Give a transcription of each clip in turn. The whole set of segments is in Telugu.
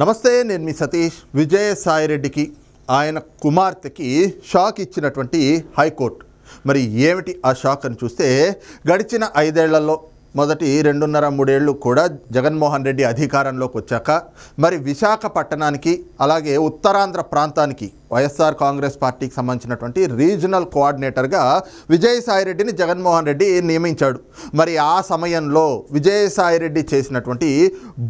నమస్తే నేను మీ సతీష్ రెడ్డికి ఆయన కుమార్తెకి షాక్ ఇచ్చినటువంటి హైకోర్టు మరి ఏమిటి ఆ షాక్ అని చూస్తే గడిచిన ఐదేళ్లలో మొదటి రెండున్నర మూడేళ్లు కూడా జగన్మోహన్ రెడ్డి అధికారంలోకి వచ్చాక మరి విశాఖపట్టణానికి అలాగే ఉత్తరాంధ్ర ప్రాంతానికి వైఎస్ఆర్ కాంగ్రెస్ పార్టీకి సంబంధించినటువంటి రీజనల్ కోఆర్డినేటర్గా విజయసాయిరెడ్డిని జగన్మోహన్ రెడ్డి నియమించాడు మరి ఆ సమయంలో విజయసాయిరెడ్డి చేసినటువంటి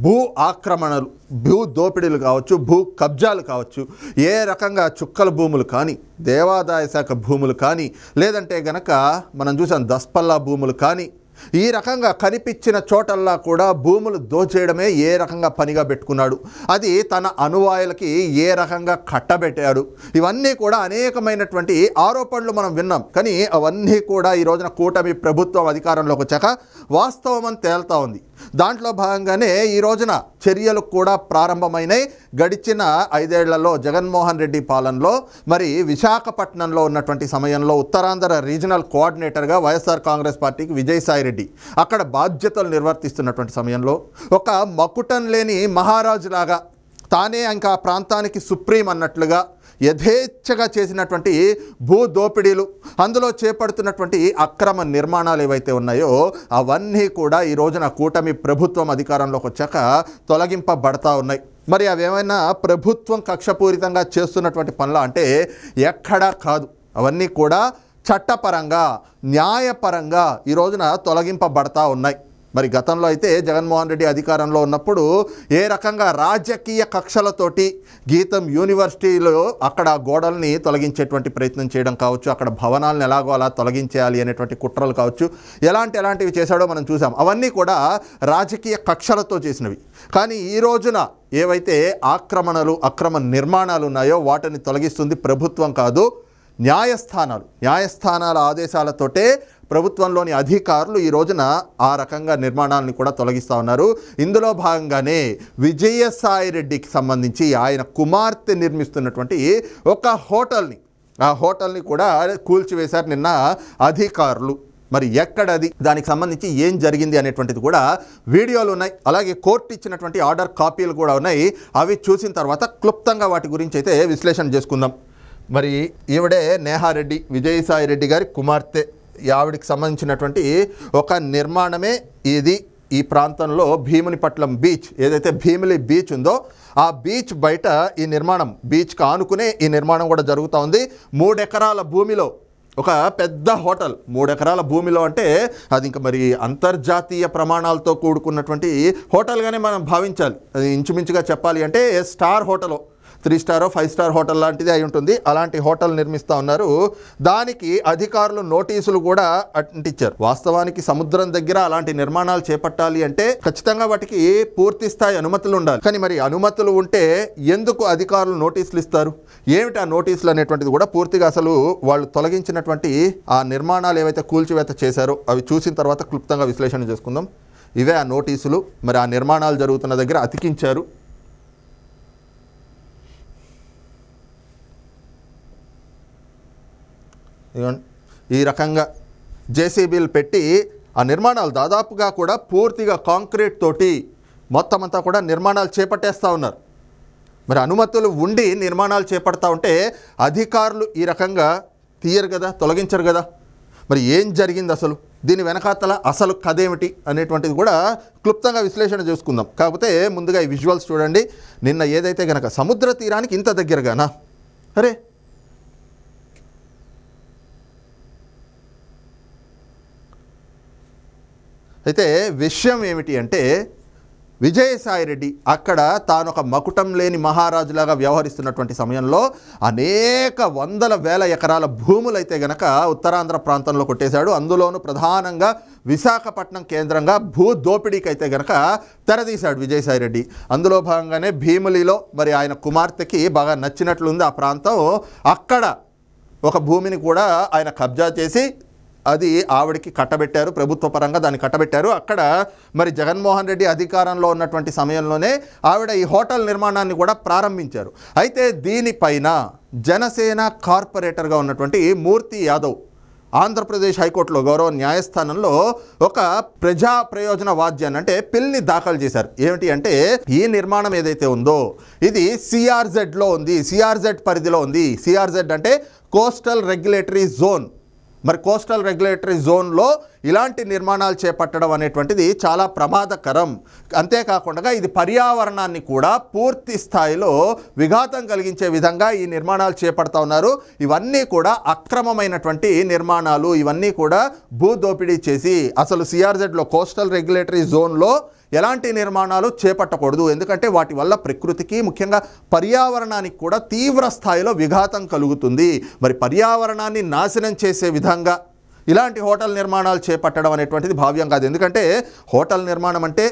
భూ ఆక్రమణలు భూ దోపిడీలు కావచ్చు భూ కబ్జాలు కావచ్చు ఏ రకంగా చుక్కల భూములు కానీ దేవాదాయ శాఖ భూములు కానీ లేదంటే గనక మనం చూసాం దస్పల్లా భూములు కానీ ఈ రకంగా కనిపించిన చోటల్లా కూడా భూములు దోచేయడమే ఏ రకంగా పనిగా పెట్టుకున్నాడు అది తన అనువాయులకి ఏ రకంగా కట్టబెట్టాడు ఇవన్నీ కూడా అనేకమైనటువంటి ఆరోపణలు మనం విన్నాం కానీ అవన్నీ కూడా ఈ రోజున కూటమి ప్రభుత్వం అధికారంలోకి వచ్చాక వాస్తవం అని తేల్తా ఉంది దాంట్లో భాగంగానే ఈ రోజున చర్యలు కూడా ప్రారంభమైనాయి గడిచిన ఐదేళ్లలో జగన్మోహన్ రెడ్డి పాలనలో మరి విశాఖపట్నంలో ఉన్నటువంటి సమయంలో ఉత్తరాంధ్ర రీజనల్ కోఆర్డినేటర్గా వైఎస్ఆర్ కాంగ్రెస్ పార్టీకి విజయసాయిరెడ్డి అక్కడ బాధ్యతలు నిర్వర్తిస్తున్నటువంటి సమయంలో ఒక మకుటం లేని మహారాజులాగా తానే ఇంకా ఆ ప్రాంతానికి సుప్రీం అన్నట్లుగా యథేచ్ఛగా చేసినటువంటి భూ దోపిడీలు అందులో చేపడుతున్నటువంటి అక్రమ నిర్మాణాలు ఏవైతే ఉన్నాయో అవన్నీ కూడా ఈ రోజున కూటమి ప్రభుత్వం అధికారంలోకి వచ్చాక తొలగింపబడతా ఉన్నాయి మరి అవేమైనా ప్రభుత్వం కక్షపూరితంగా చేస్తున్నటువంటి పనుల అంటే ఎక్కడా కాదు అవన్నీ కూడా చట్టపరంగా న్యాయపరంగా ఈ రోజున తొలగింపబడతా ఉన్నాయి మరి గతంలో అయితే జగన్మోహన్ రెడ్డి అధికారంలో ఉన్నప్పుడు ఏ రకంగా రాజకీయ కక్షలతోటి గీతం యూనివర్సిటీలో అక్కడ గోడల్ని తొలగించేటువంటి ప్రయత్నం చేయడం కావచ్చు అక్కడ భవనాలను ఎలాగో అలా తొలగించేయాలి అనేటువంటి కుట్రలు కావచ్చు ఎలాంటి ఎలాంటివి చేశాడో మనం చూసాం అవన్నీ కూడా రాజకీయ కక్షలతో చేసినవి కానీ ఈ రోజున ఏవైతే ఆక్రమణలు అక్రమ నిర్మాణాలు ఉన్నాయో వాటిని తొలగిస్తుంది ప్రభుత్వం కాదు న్యాయస్థానాలు న్యాయస్థానాల ఆదేశాలతోటే ప్రభుత్వంలోని అధికారులు ఈ రోజున ఆ రకంగా నిర్మాణాలను కూడా తొలగిస్తూ ఉన్నారు ఇందులో భాగంగానే విజయసాయి రెడ్డికి సంబంధించి ఆయన కుమార్తె నిర్మిస్తున్నటువంటి ఒక హోటల్ని ఆ హోటల్ని కూడా కూల్చివేశారు నిన్న అధికారులు మరి ఎక్కడది దానికి సంబంధించి ఏం జరిగింది అనేటువంటిది కూడా వీడియోలు ఉన్నాయి అలాగే కోర్టు ఇచ్చినటువంటి ఆర్డర్ కాపీలు కూడా ఉన్నాయి అవి చూసిన తర్వాత క్లుప్తంగా వాటి గురించి అయితే విశ్లేషణ చేసుకుందాం మరి ఈవిడే నేహారెడ్డి విజయసాయి రెడ్డి గారి కుమార్తె ఆవిడికి సంబంధించినటువంటి ఒక నిర్మాణమే ఇది ఈ ప్రాంతంలో భీమునిపట్నం బీచ్ ఏదైతే భీమిలి బీచ్ ఉందో ఆ బీచ్ బయట ఈ నిర్మాణం బీచ్కి ఆనుకునే ఈ నిర్మాణం కూడా జరుగుతూ ఉంది మూడెకరాల భూమిలో ఒక పెద్ద హోటల్ మూడెకరాల భూమిలో అంటే అది ఇంకా మరి అంతర్జాతీయ ప్రమాణాలతో కూడుకున్నటువంటి హోటల్గానే మనం భావించాలి అది ఇంచుమించుగా చెప్పాలి అంటే స్టార్ హోటల్ త్రీ స్టారో ఫైవ్ స్టార్ హోటల్ లాంటిది అయి ఉంటుంది అలాంటి హోటల్ నిర్మిస్తూ ఉన్నారు దానికి అధికారులు నోటీసులు కూడా అంటించారు వాస్తవానికి సముద్రం దగ్గర అలాంటి నిర్మాణాలు చేపట్టాలి అంటే ఖచ్చితంగా వాటికి పూర్తి స్థాయి అనుమతులు ఉండాలి కానీ మరి అనుమతులు ఉంటే ఎందుకు అధికారులు నోటీసులు ఇస్తారు ఏమిటి ఆ నోటీసులు అనేటువంటిది కూడా పూర్తిగా అసలు వాళ్ళు తొలగించినటువంటి ఆ నిర్మాణాలు ఏవైతే కూల్చివేత చేశారో అవి చూసిన తర్వాత క్లుప్తంగా విశ్లేషణ చేసుకుందాం ఇవే ఆ నోటీసులు మరి ఆ నిర్మాణాలు జరుగుతున్న దగ్గర అతికించారు ఈ రకంగా జేసీబీలు పెట్టి ఆ నిర్మాణాలు దాదాపుగా కూడా పూర్తిగా కాంక్రీట్ తోటి మొత్తం అంతా కూడా నిర్మాణాలు చేపట్టేస్తూ ఉన్నారు మరి అనుమతులు ఉండి నిర్మాణాలు చేపడతా ఉంటే అధికారులు ఈ రకంగా తీయరు కదా తొలగించరు కదా మరి ఏం జరిగింది అసలు దీని వెనకాతల అసలు కథ ఏమిటి అనేటువంటిది కూడా క్లుప్తంగా విశ్లేషణ చేసుకుందాం కాకపోతే ముందుగా ఈ విజువల్స్ చూడండి నిన్న ఏదైతే కనుక సముద్ర తీరానికి ఇంత దగ్గరగానా అరే అయితే విషయం ఏమిటి అంటే విజయసాయిరెడ్డి అక్కడ తాను ఒక మకుటం లేని మహారాజులాగా వ్యవహరిస్తున్నటువంటి సమయంలో అనేక వందల వేల ఎకరాల భూములైతే గనక ఉత్తరాంధ్ర ప్రాంతంలో కొట్టేశాడు అందులోనూ ప్రధానంగా విశాఖపట్నం కేంద్రంగా భూ దోపిడీకి అయితే గనక తెరదీశాడు విజయసాయిరెడ్డి అందులో భాగంగానే భీములిలో మరి ఆయన కుమార్తెకి బాగా నచ్చినట్లుంది ఆ ప్రాంతం అక్కడ ఒక భూమిని కూడా ఆయన కబ్జా చేసి అది ఆవిడకి కట్టబెట్టారు ప్రభుత్వ పరంగా దాన్ని కట్టబెట్టారు అక్కడ మరి జగన్మోహన్ రెడ్డి అధికారంలో ఉన్నటువంటి సమయంలోనే ఆవిడ ఈ హోటల్ నిర్మాణాన్ని కూడా ప్రారంభించారు అయితే దీనిపైన జనసేన కార్పొరేటర్గా ఉన్నటువంటి మూర్తి యాదవ్ ఆంధ్రప్రదేశ్ హైకోర్టులో గౌరవ న్యాయస్థానంలో ఒక ప్రజా ప్రయోజన వాద్యాన్ని అంటే పిల్ని దాఖలు చేశారు ఏమిటి అంటే ఈ నిర్మాణం ఏదైతే ఉందో ఇది సిఆర్జెడ్లో ఉంది సిఆర్జెడ్ పరిధిలో ఉంది సిఆర్జెడ్ అంటే కోస్టల్ రెగ్యులేటరీ జోన్ మరి కోస్టల్ రెగ్యులేటరీ జోన్లో ఇలాంటి నిర్మాణాలు చేపట్టడం అనేటువంటిది చాలా ప్రమాదకరం అంతేకాకుండా ఇది పర్యావరణాన్ని కూడా పూర్తి స్థాయిలో విఘాతం కలిగించే విధంగా ఈ నిర్మాణాలు చేపడతా ఉన్నారు ఇవన్నీ కూడా అక్రమమైనటువంటి నిర్మాణాలు ఇవన్నీ కూడా భూదోపిడీ చేసి అసలు సిఆర్జెడ్లో కోస్టల్ రెగ్యులేటరీ జోన్లో ఎలాంటి నిర్మాణాలు చేపట్టకూడదు ఎందుకంటే వాటి వల్ల ప్రకృతికి ముఖ్యంగా పర్యావరణానికి కూడా తీవ్ర స్థాయిలో విఘాతం కలుగుతుంది మరి పర్యావరణాన్ని నాశనం చేసే విధంగా ఇలాంటి హోటల్ నిర్మాణాలు చేపట్టడం అనేటువంటిది భావ్యం కాదు ఎందుకంటే హోటల్ నిర్మాణం అంటే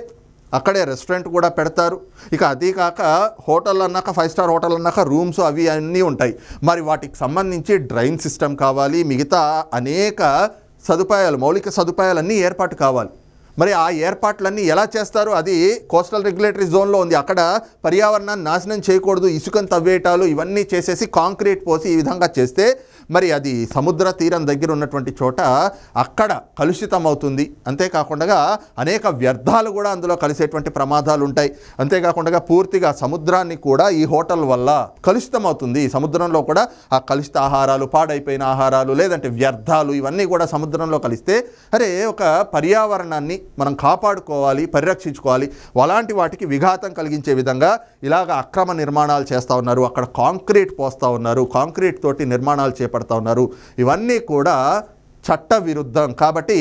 అక్కడే రెస్టారెంట్ కూడా పెడతారు ఇక అదీ కాక హోటల్ అన్నాక ఫైవ్ స్టార్ హోటల్ అన్నాక రూమ్స్ అవి అన్నీ ఉంటాయి మరి వాటికి సంబంధించి డ్రైన్ సిస్టమ్ కావాలి మిగతా అనేక సదుపాయాలు మౌలిక సదుపాయాలన్నీ ఏర్పాటు కావాలి మరి ఆ ఏర్పాట్లన్నీ ఎలా చేస్తారు అది కోస్టల్ రెగ్యులేటరీ జోన్లో ఉంది అక్కడ పర్యావరణాన్ని నాశనం చేయకూడదు ఇసుకను తవ్వేయటాలు ఇవన్నీ చేసేసి కాంక్రీట్ పోసి ఈ విధంగా చేస్తే మరి అది సముద్ర తీరం దగ్గర ఉన్నటువంటి చోట అక్కడ కలుషితం అవుతుంది అంతేకాకుండా అనేక వ్యర్థాలు కూడా అందులో కలిసేటువంటి ప్రమాదాలు ఉంటాయి అంతేకాకుండా పూర్తిగా సముద్రాన్ని కూడా ఈ హోటల్ వల్ల కలుషితం అవుతుంది సముద్రంలో కూడా ఆ కలుషిత ఆహారాలు పాడైపోయిన ఆహారాలు లేదంటే వ్యర్థాలు ఇవన్నీ కూడా సముద్రంలో కలిస్తే అరే ఒక పర్యావరణాన్ని మనం కాపాడుకోవాలి పరిరక్షించుకోవాలి అలాంటి వాటికి విఘాతం కలిగించే విధంగా ఇలాగ అక్రమ నిర్మాణాలు చేస్తూ ఉన్నారు అక్కడ కాంక్రీట్ పోస్తూ ఉన్నారు కాంక్రీట్ తోటి నిర్మాణాలు చేపడతా ఉన్నారు ఇవన్నీ కూడా చట్ట విరుద్ధం కాబట్టి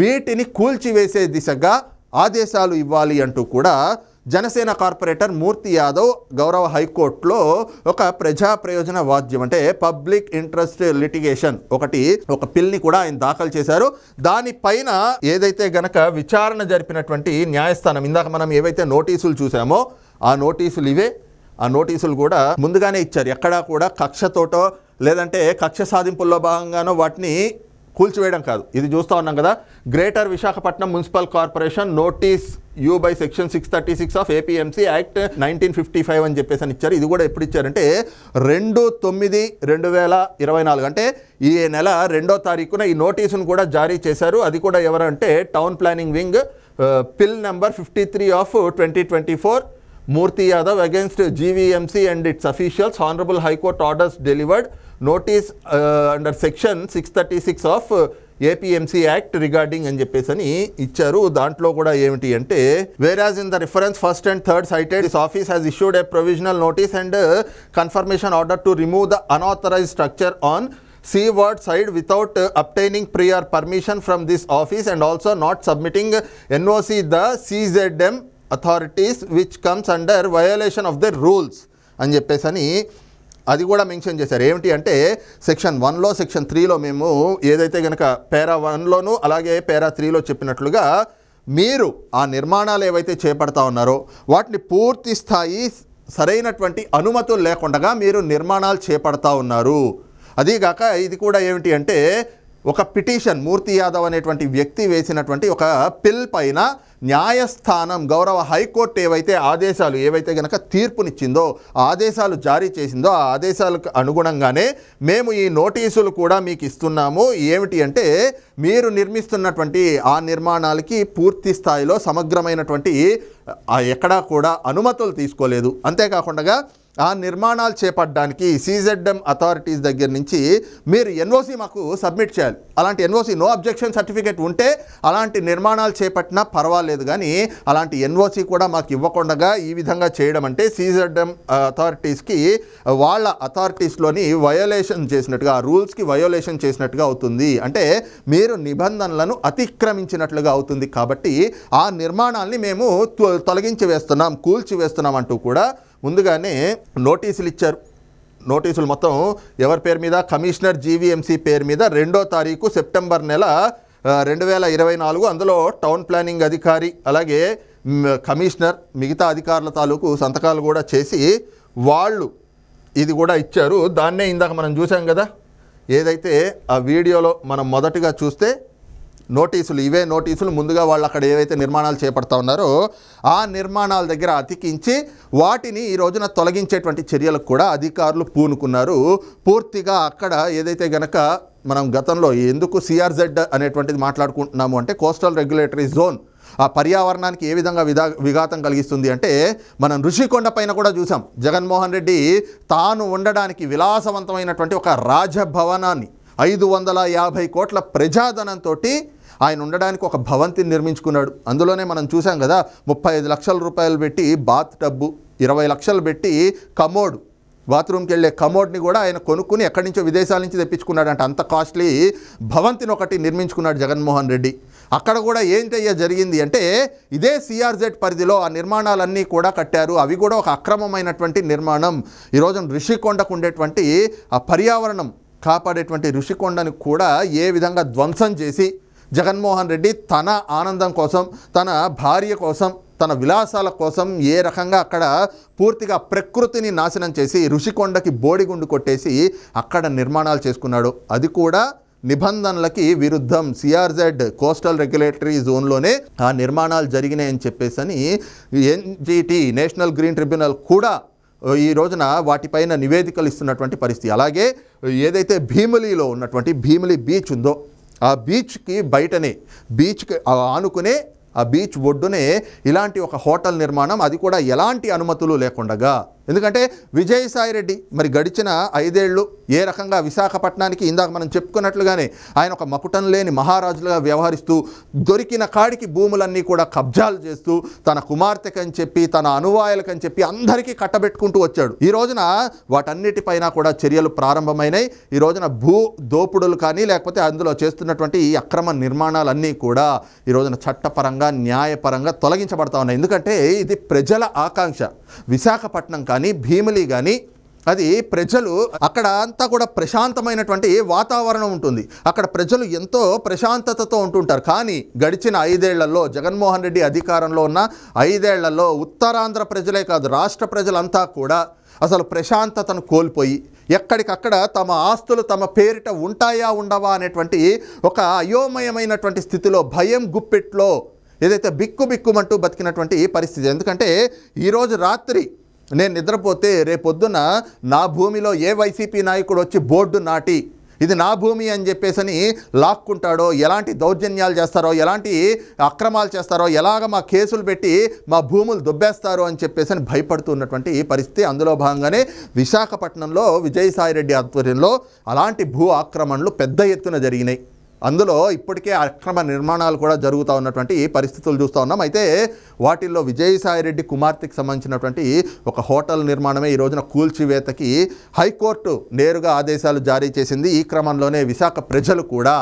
వీటిని కూల్చివేసే దిశగా ఆదేశాలు ఇవ్వాలి అంటూ కూడా జనసేన కార్పొరేటర్ మూర్తి యాదవ్ గౌరవ హైకోర్టులో ఒక ప్రజా ప్రయోజన వాద్యం అంటే పబ్లిక్ ఇంట్రెస్ట్ లిటిగేషన్ ఒకటి ఒక పిల్ని కూడా ఆయన దాఖలు చేశారు దానిపైన ఏదైతే గనక విచారణ జరిపినటువంటి న్యాయస్థానం ఇందాక మనం ఏవైతే నోటీసులు చూసామో ఆ నోటీసులు ఇవే ఆ నోటీసులు కూడా ముందుగానే ఇచ్చారు ఎక్కడా కూడా కక్షతోటో లేదంటే కక్ష సాధింపుల్లో భాగంగానో వాటిని కూల్చివేయడం కాదు ఇది చూస్తూ ఉన్నాం కదా greater Visakhapatnam municipal corporation notice U by section six thirty six of APMC act nineteen fifty five అని చెప్పేసి అని ఇచ్చారు ఇది కూడా ఎప్పుడు ఇచ్చారంటే రెండు తొమ్మిది రెండు వేల ఇరవై నాలుగు అంటే ఈ నెల రెండో తారీఖున ఈ నోటీసును కూడా జారీ చేశారు అది కూడా ఎవరంటే town planning wing PIL number fifty three of twenty twenty four Murthy Yadav against GVMC and its officials honourable high court orders delivered notice under section six thirty six of APMC act regarding అని చెప్పేసి ఇచ్చారు దాంట్లో కూడా ఏమిటి అంటే whereas in the reference first and third cited this office has issued a provisional notice and confirmation order to remove the unauthorise structure on sea ward side without obtaining prior permission from this office and also not submitting NOC the CZM authorities which comes under violation of the rules అని చెప్పేసి అది కూడా మెన్షన్ చేశారు ఏమిటి అంటే సెక్షన్ వన్లో సెక్షన్ త్రీలో మేము ఏదైతే కనుక పేరా వన్లోనూ అలాగే పేరా త్రీలో చెప్పినట్లుగా మీరు ఆ నిర్మాణాలు ఏవైతే చేపడతా ఉన్నారో వాటిని పూర్తి స్థాయి సరైనటువంటి అనుమతులు లేకుండా మీరు నిర్మాణాలు చేపడతా ఉన్నారు అదీగాక ఇది కూడా ఏమిటి అంటే ఒక పిటిషన్ మూర్తి యాదవ్ అనేటువంటి వ్యక్తి వేసినటువంటి ఒక పిల్ పైన న్యాయస్థానం గౌరవ హైకోర్టు ఏవైతే ఆదేశాలు ఏవైతే గనక తీర్పునిచ్చిందో ఆదేశాలు జారీ చేసిందో ఆ ఆదేశాలకు అనుగుణంగానే మేము ఈ నోటీసులు కూడా మీకు ఇస్తున్నాము ఏమిటి అంటే మీరు నిర్మిస్తున్నటువంటి ఆ నిర్మాణాలకి పూర్తి స్థాయిలో సమగ్రమైనటువంటి ఎక్కడా కూడా అనుమతులు తీసుకోలేదు అంతేకాకుండా ఆ నిర్మాణాలు చేపట్టడానికి సిజెడ్ఎం అథారిటీస్ దగ్గర నుంచి మీరు ఎన్ఓసి మాకు సబ్మిట్ చేయాలి అలాంటి ఎన్ఓసి నో అబ్జెక్షన్ సర్టిఫికేట్ ఉంటే అలాంటి నిర్మాణాలు చేపట్టినా పర్వాలేదు కానీ అలాంటి ఎన్ఓసి కూడా మాకు ఇవ్వకుండా ఈ విధంగా చేయడం అంటే సిజెడ్ఎం అథారిటీస్కి వాళ్ళ అథారిటీస్లోని వయోలేషన్ చేసినట్టుగా ఆ రూల్స్కి వయోలేషన్ చేసినట్టుగా అవుతుంది అంటే మీరు నిబంధనలను అతిక్రమించినట్లుగా అవుతుంది కాబట్టి ఆ నిర్మాణాలని మేము తొలగించి వేస్తున్నాం కూల్చివేస్తున్నాం అంటూ కూడా ముందుగానే నోటీసులు ఇచ్చారు నోటీసులు మొత్తం ఎవరి పేరు మీద కమిషనర్ జీవీఎంసీ పేరు మీద రెండో తారీఖు సెప్టెంబర్ నెల రెండు వేల ఇరవై నాలుగు అందులో టౌన్ ప్లానింగ్ అధికారి అలాగే కమిషనర్ మిగతా అధికారుల తాలూకు సంతకాలు కూడా చేసి వాళ్ళు ఇది కూడా ఇచ్చారు దాన్నే ఇందాక మనం చూసాం కదా ఏదైతే ఆ వీడియోలో మనం మొదటగా చూస్తే నోటీసులు ఇవే నోటీసులు ముందుగా వాళ్ళు అక్కడ ఏవైతే నిర్మాణాలు చేపడతా ఉన్నారో ఆ నిర్మాణాల దగ్గర అతికించి వాటిని ఈ రోజున తొలగించేటువంటి చర్యలకు కూడా అధికారులు పూనుకున్నారు పూర్తిగా అక్కడ ఏదైతే గనక మనం గతంలో ఎందుకు సిఆర్జెడ్ అనేటువంటిది మాట్లాడుకుంటున్నాము అంటే కోస్టల్ రెగ్యులేటరీ జోన్ ఆ పర్యావరణానికి ఏ విధంగా విధా విఘాతం కలిగిస్తుంది అంటే మనం ఋషికొండ పైన కూడా చూసాం జగన్మోహన్ రెడ్డి తాను ఉండడానికి విలాసవంతమైనటువంటి ఒక రాజభవనాన్ని ఐదు వందల యాభై కోట్ల ప్రజాధనంతో ఆయన ఉండడానికి ఒక భవంతిని నిర్మించుకున్నాడు అందులోనే మనం చూసాం కదా ముప్పై ఐదు లక్షల రూపాయలు పెట్టి బాత్ టబ్బు ఇరవై లక్షలు పెట్టి కమోడ్ బాత్రూమ్కి వెళ్ళే కమోడ్ని కూడా ఆయన కొనుక్కుని ఎక్కడి నుంచో విదేశాల నుంచి తెప్పించుకున్నాడంటే అంత కాస్ట్లీ భవంతిని ఒకటి నిర్మించుకున్నాడు జగన్మోహన్ రెడ్డి అక్కడ కూడా ఏంటయ్యా జరిగింది అంటే ఇదే సిఆర్జెడ్ పరిధిలో ఆ నిర్మాణాలన్నీ కూడా కట్టారు అవి కూడా ఒక అక్రమమైనటువంటి నిర్మాణం ఈరోజు రిషికొండకు ఉండేటువంటి ఆ పర్యావరణం కాపాడేటువంటి ఋషికొండని కూడా ఏ విధంగా ధ్వంసం చేసి జగన్మోహన్ రెడ్డి తన ఆనందం కోసం తన భార్య కోసం తన విలాసాల కోసం ఏ రకంగా అక్కడ పూర్తిగా ప్రకృతిని నాశనం చేసి ఋషికొండకి బోడిగుండు కొట్టేసి అక్కడ నిర్మాణాలు చేసుకున్నాడు అది కూడా నిబంధనలకి విరుద్ధం సిఆర్జెడ్ కోస్టల్ రెగ్యులేటరీ జోన్లోనే ఆ నిర్మాణాలు జరిగినాయని చెప్పేసి అని ఎన్జిటి నేషనల్ గ్రీన్ ట్రిబ్యునల్ కూడా ఈ రోజున వాటిపైన నివేదికలు ఇస్తున్నటువంటి పరిస్థితి అలాగే ఏదైతే భీమిలీలో ఉన్నటువంటి భీమిలి బీచ్ ఉందో ఆ బీచ్కి బయటనే బీచ్కి ఆనుకునే ఆ బీచ్ ఒడ్డునే ఇలాంటి ఒక హోటల్ నిర్మాణం అది కూడా ఎలాంటి అనుమతులు లేకుండగా ఎందుకంటే విజయసాయి రెడ్డి మరి గడిచిన ఐదేళ్లు ఏ రకంగా విశాఖపట్నానికి ఇందాక మనం చెప్పుకున్నట్లుగానే ఆయన ఒక మకుటం లేని మహారాజులుగా వ్యవహరిస్తూ దొరికిన కాడికి భూములన్నీ కూడా కబ్జాలు చేస్తూ తన కుమార్తెకని చెప్పి తన అనువాయులకని చెప్పి అందరికీ కట్టబెట్టుకుంటూ వచ్చాడు ఈ రోజున వాటన్నిటిపైన కూడా చర్యలు ప్రారంభమైనాయి ఈ రోజున భూ దోపుడులు కానీ లేకపోతే అందులో చేస్తున్నటువంటి ఈ అక్రమ నిర్మాణాలన్నీ కూడా ఈ రోజున చట్టపరంగా న్యాయపరంగా తొలగించబడతా ఉన్నాయి ఎందుకంటే ఇది ప్రజల ఆకాంక్ష విశాఖపట్నం కానీ భీమిలి కానీ అది ప్రజలు అక్కడ అంతా కూడా ప్రశాంతమైనటువంటి వాతావరణం ఉంటుంది అక్కడ ప్రజలు ఎంతో ప్రశాంతతతో ఉంటుంటారు కానీ గడిచిన ఐదేళ్లలో జగన్మోహన్ రెడ్డి అధికారంలో ఉన్న ఐదేళ్లలో ఉత్తరాంధ్ర ప్రజలే కాదు రాష్ట్ర ప్రజలంతా కూడా అసలు ప్రశాంతతను కోల్పోయి ఎక్కడికక్కడ తమ ఆస్తులు తమ పేరిట ఉంటాయా ఉండవా అనేటువంటి ఒక అయోమయమైనటువంటి స్థితిలో భయం గుప్పెట్లో ఏదైతే బిక్కు బిక్కుమంటూ బతికినటువంటి పరిస్థితి ఎందుకంటే ఈరోజు రాత్రి నేను నిద్రపోతే రేపొద్దున నా భూమిలో ఏ వైసీపీ నాయకుడు వచ్చి బోర్డు నాటి ఇది నా భూమి అని అని లాక్కుంటాడో ఎలాంటి దౌర్జన్యాలు చేస్తారో ఎలాంటి అక్రమాలు చేస్తారో ఎలాగ మా కేసులు పెట్టి మా భూములు దుబ్బేస్తారో అని చెప్పేసి అని భయపడుతున్నటువంటి పరిస్థితి అందులో భాగంగానే విశాఖపట్నంలో విజయసాయిరెడ్డి ఆధ్వర్యంలో అలాంటి భూ ఆక్రమణలు పెద్ద ఎత్తున జరిగినాయి అందులో ఇప్పటికే అక్రమ నిర్మాణాలు కూడా జరుగుతూ ఉన్నటువంటి పరిస్థితులు చూస్తూ ఉన్నాం అయితే వాటిల్లో విజయసాయిరెడ్డి కుమార్తెకి సంబంధించినటువంటి ఒక హోటల్ నిర్మాణమే ఈ రోజున కూల్చివేతకి హైకోర్టు నేరుగా ఆదేశాలు జారీ చేసింది ఈ క్రమంలోనే విశాఖ ప్రజలు కూడా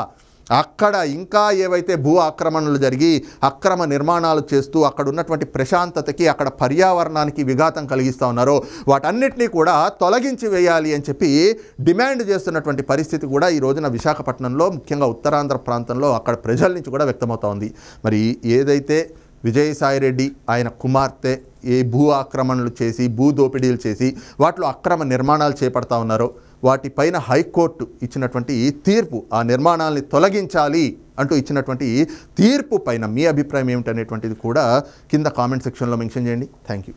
అక్కడ ఇంకా ఏవైతే భూ ఆక్రమణలు జరిగి అక్రమ నిర్మాణాలు చేస్తూ అక్కడ ఉన్నటువంటి ప్రశాంతతకి అక్కడ పర్యావరణానికి విఘాతం కలిగిస్తూ ఉన్నారో వాటన్నిటినీ కూడా తొలగించి వేయాలి అని చెప్పి డిమాండ్ చేస్తున్నటువంటి పరిస్థితి కూడా ఈ రోజున విశాఖపట్నంలో ముఖ్యంగా ఉత్తరాంధ్ర ప్రాంతంలో అక్కడ ప్రజల నుంచి కూడా వ్యక్తమవుతా ఉంది మరి ఏదైతే విజయసాయిరెడ్డి ఆయన కుమార్తె ఏ భూ ఆక్రమణలు చేసి భూ దోపిడీలు చేసి వాటిలో అక్రమ నిర్మాణాలు చేపడతా ఉన్నారో వాటిపైన హైకోర్టు ఇచ్చినటువంటి తీర్పు ఆ నిర్మాణాలని తొలగించాలి అంటూ ఇచ్చినటువంటి తీర్పు పైన మీ అభిప్రాయం ఏమిటనేటువంటిది కూడా కింద కామెంట్ సెక్షన్లో మెన్షన్ చేయండి థ్యాంక్ యూ